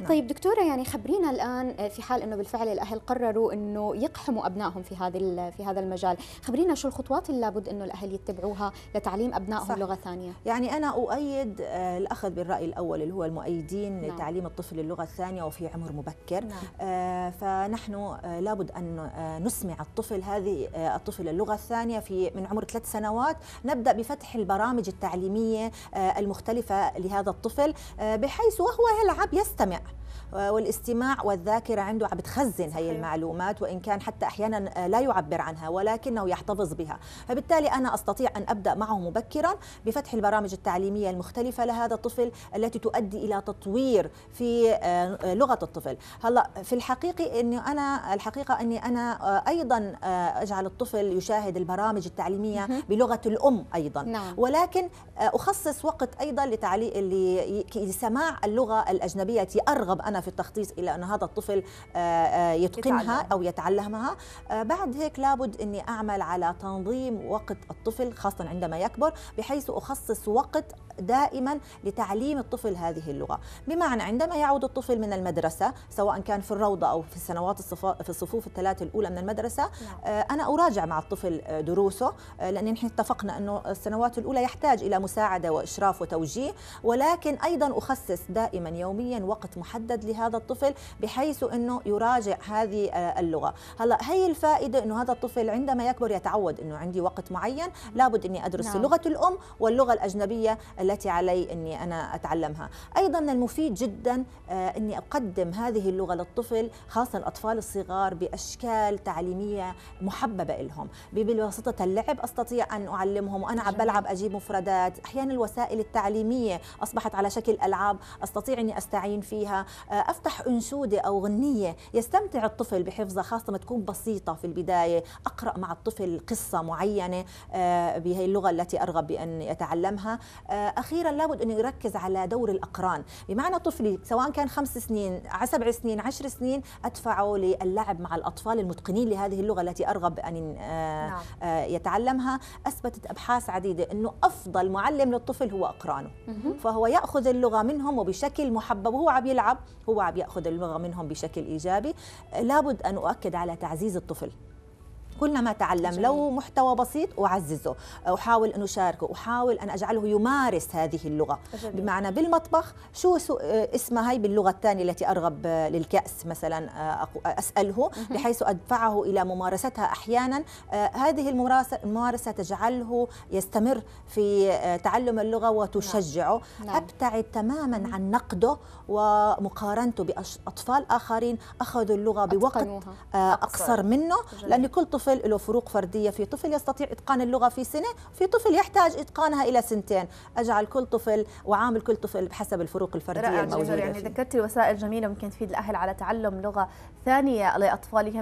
نعم. طيب دكتورة يعني خبرينا الآن في حال أنه بالفعل الأهل قرروا أنه يقحموا أبنائهم في هذه في هذا المجال خبرينا شو الخطوات اللي لابد أنه الأهل يتبعوها لتعليم أبنائهم صح. لغة ثانية يعني أنا أؤيد آه، الأخذ بالرأي الأول اللي هو المؤيدين نعم. لتعليم الطفل اللغة الثانية وفي عمر مبكر نعم. آه، فنحن آه، لابد أن نسمع الطفل هذه الطفل اللغة الثانية في من عمر ثلاث سنوات نبدأ بفتح البرامج التعليمية المختلفة لهذا الطفل بحيث وهو يلعب يستمع والاستماع والذاكرة عنده عم بتخزن هي المعلومات وإن كان حتى أحيانا لا يعبر عنها ولكنه يحتفظ بها فبالتالي أنا أستطيع أن أبدأ معه مبكرا بفتح البرامج التعليمية المختلفة لهذا الطفل التي تؤدي إلى تطوير في آه، لغة الطفل هلا في الحقيقة أني أنا الحقيقة أني أنا آه، أيضا آه، أجعل الطفل يشاهد البرامج التعليمية بلغة الأم أيضا نعم. ولكن أخصص وقت أيضا لسماع اللغة الأجنبية التي ارغب انا في التخطيط الى ان هذا الطفل آه، آه، يتقنها او يتعلمها آه، بعد هيك لابد اني اعمل على تنظيم وقت الطفل خاصه عندما يكبر بحيث اخصص وقت دائما لتعليم الطفل هذه اللغه بمعنى عندما يعود الطفل من المدرسه سواء كان في الروضه او في السنوات في الصفوف الثلاثة الاولى من المدرسه نعم. انا اراجع مع الطفل دروسه لان نحن اتفقنا انه السنوات الاولى يحتاج الى مساعده واشراف وتوجيه ولكن ايضا اخصص دائما يوميا وقت محدد لهذا الطفل بحيث انه يراجع هذه آه، اللغه هلا هي الفائده انه هذا الطفل عندما يكبر يتعود انه عندي وقت معين لابد اني ادرس نعم. لغه الام واللغه الاجنبيه التي علي اني انا اتعلمها ايضا المفيد جدا آه، اني اقدم هذه اللغه للطفل خاصه الاطفال الصغار باشكال تعليميه محببه لهم بواسطه اللعب استطيع ان اعلمهم وانا عم بلعب اجيب مفردات احيانا الوسائل التعليميه اصبحت على شكل العاب استطيع اني استعين فيها آه، افتح انشوده او غنيه يستمتع الطفل بحفظها خاصه ما تكون بسيطه في البدايه اقرا مع الطفل قصه معينه آه، بهي اللغه التي ارغب بان يتعلمها آه، اخيرا لابد ان يركز على دور الاقران بمعنى طفلي سواء كان خمس سنين سبع سنين عشر سنين ادفعه للعب مع الاطفال المتقنين لهذه اللغه التي ارغب ان نعم. يتعلمها اثبتت ابحاث عديده انه افضل معلم للطفل هو اقرانه فهو ياخذ اللغه منهم وبشكل محبب وهو عم يلعب بيلعب هو عم ياخذ اللغه منهم بشكل ايجابي لابد ان اؤكد على تعزيز الطفل ما تعلم جميل. لو محتوى بسيط أعززه أحاول أن أشاركه أحاول أن أجعله يمارس هذه اللغة جميل. بمعنى بالمطبخ شو آه، اسمها هي باللغة الثانية التي أرغب آه، للكأس مثلا آه، أسأله بحيث أدفعه إلى ممارستها أحيانا هذه الممارسة تجعله يستمر في تعلم اللغة وتشجعه نعم. نعم. أبتعد تماما عن نقده ومقارنته بأطفال آخرين أخذوا اللغة بوقت أقصر منه لأن كل طفل طفل له فروق فردية في طفل يستطيع إتقان اللغة في سنة في طفل يحتاج إتقانها إلى سنتين أجعل كل طفل وعامل كل طفل بحسب الفروق الفردية الموجودة يعني ذكرتي وسائل جميلة ممكن تفيد الأهل على تعلم لغة ثانية لأطفالهم